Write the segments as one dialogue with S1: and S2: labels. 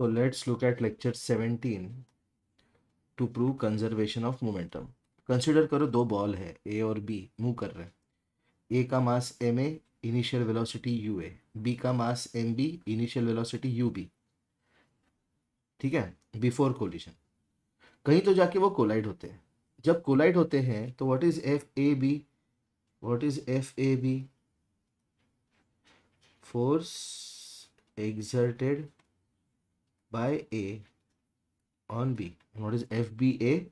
S1: So let's look at lecture 17 to prove conservation of momentum. Consider करो दो ball है ए और बी मूव कर रहे हैं ए का mass M A initial velocity U A B का mass M B initial velocity U B ठीक है बिफोर कोलिशन कहीं तो जाके वो कोलाइड होते हैं जब कोलाइड होते हैं तो what is F A B what is F A B force exerted by A on B. And what is FBA?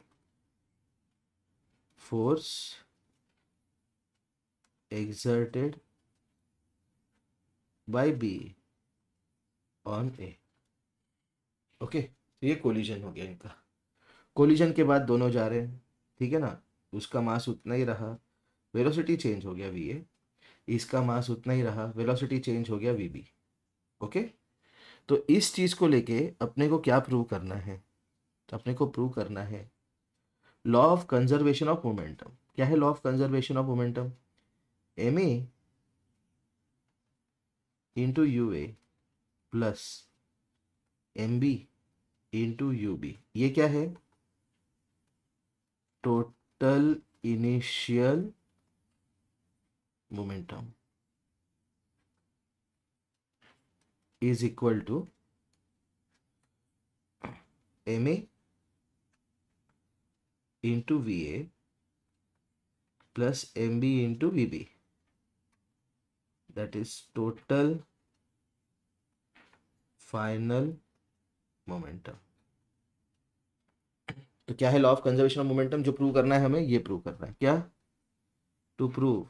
S1: Force exerted by B on A. Okay okay, तो ये कोलिजन हो गया इनका कोलिजन के बाद दोनों जा रहे हैं ठीक है ना उसका मास उतना ही रहा वेलोसिटी चेंज हो गया वी ए इसका मास उतना ही रहा वेलोसिटी चेंज हो गया वी बी ओके तो इस चीज़ को लेके अपने को क्या प्रूव करना है तो अपने को प्रूव करना है law of conservation of momentum क्या है law of conservation of momentum M A into U A plus M B into U B ये क्या है total initial momentum is equal to MA into VA plus MB into VB. That is total final momentum तो क्या है law of conservation of momentum जो prove करना है हमें ये प्रूव करना है क्या to prove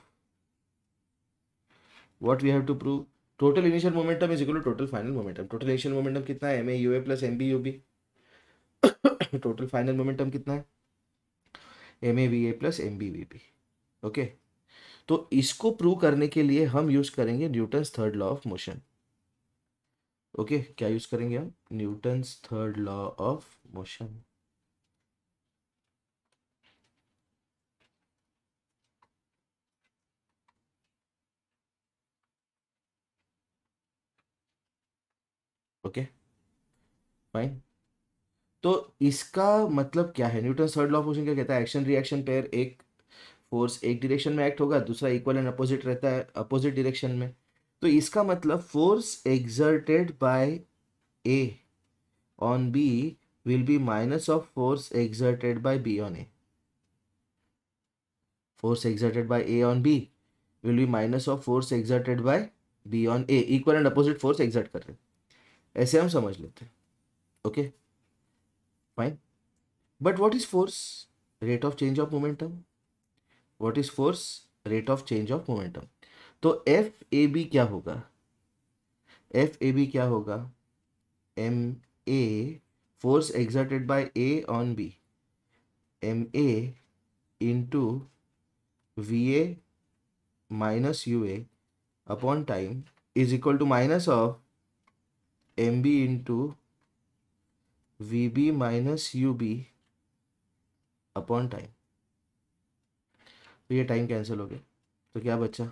S1: what we have to prove total initial momentum is equal total final momentum total initial momentum कितना है M A U A plus M B U B total final momentum कितना है M A V A plus M B V B okay तो इसको prove करने के लिए हम यूज करेंगे Newton third law of motion okay क्या यूज करेंगे हम Newton third law of motion okay fine तो इसका मतलब क्या है Newton third law of motion क्या कहता है एक्शन रिएक्शन पेयर एक फोर्स एक डिरेक्शन में एक्ट होगा दूसरा इक्वल एंड अपोजिट रहता है अपोजिट डिरेक्शन में तो इसका मतलब force exerted by A on B will be minus of force exerted by B on A force exerted by A on B will be minus of force exerted by B on A equal and opposite force exert कर रहे हैं ऐसे हम समझ लेते हैं okay fine but what is force rate of change of momentum what is force rate of change of momentum तो F A B क्या होगा एफ ए बी क्या होगा M A force A on B M A into V A minus U A upon time is equal to minus of M B into V B minus U B upon time तो ये time cancel हो गया तो क्या बचा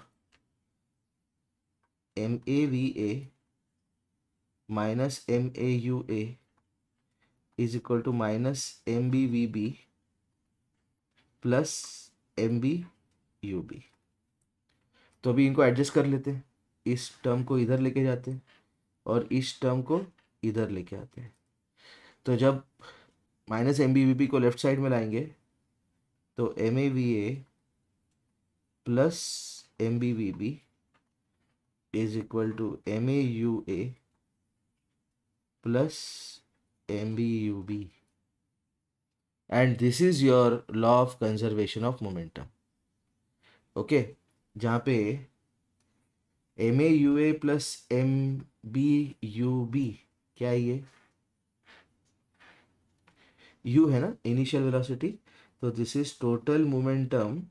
S1: M A V A minus M A U A is equal to minus M B V B plus M B U B तो अभी इनको एडजस्ट कर लेते हैं इस टर्म को इधर लेके जाते हैं और इस टर्म को इधर लेके आते हैं तो जब माइनस एम को लेफ्ट साइड में लाएंगे तो M A V A plus M B V B is equal to M A U A plus M B U B and this is your law of conservation of momentum okay जहाँ पे M A U A plus M B U B क्या है ये U है ना initial velocity तो this is total momentum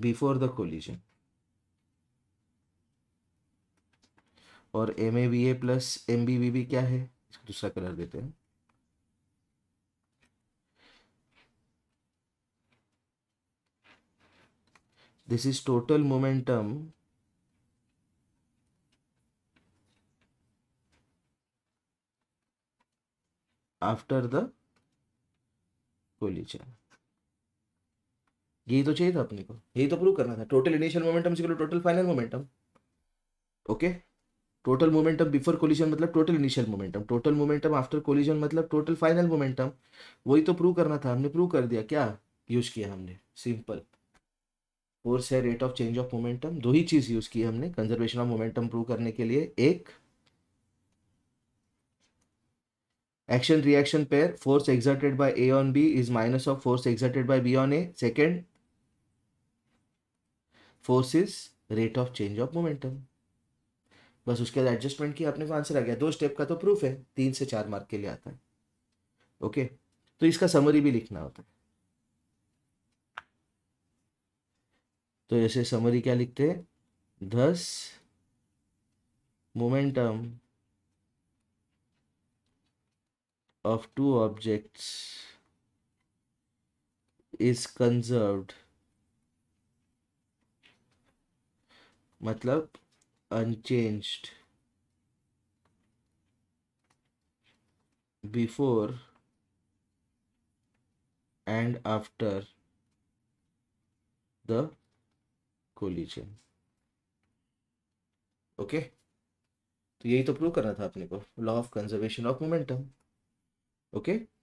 S1: before the collision और M A B A plus M B B B क्या है इसको दूसरा कलर देते हैं this is total momentum after the collision यही तो चाहिए था अपने को यही तो प्रूव करना था टोटल इनिशियल मोमेंटम से total final momentum okay total momentum before collision मतलब total initial momentum total momentum after collision मतलब टोटल फाइनल मोमेंटम वही तो प्रूव करना था हमने प्रूव कर दिया क्या यूज किया हमने सिंपल फोर्स है rate of change of momentum दो ही चीज़ यूज़ की हमने कंजर्वेशन ऑफ मोमेंटम प्रूव करने के लिए एक action reaction pair force exerted by A on B is minus of force exerted by B on A second force is rate of change of momentum बस उसके बाद adjustment किया अपने को आंसर आ गया दो स्टेप का तो प्रूफ है तीन से चार मार्क के लिए आता है ओके तो इसका समरी भी लिखना होता है तो ऐसे समरी क्या लिखते thus momentum of two objects is conserved मतलब unchange before and after the को लीजिए ओके तो यही तो प्रूव करना था अपने को law of conservation of momentum okay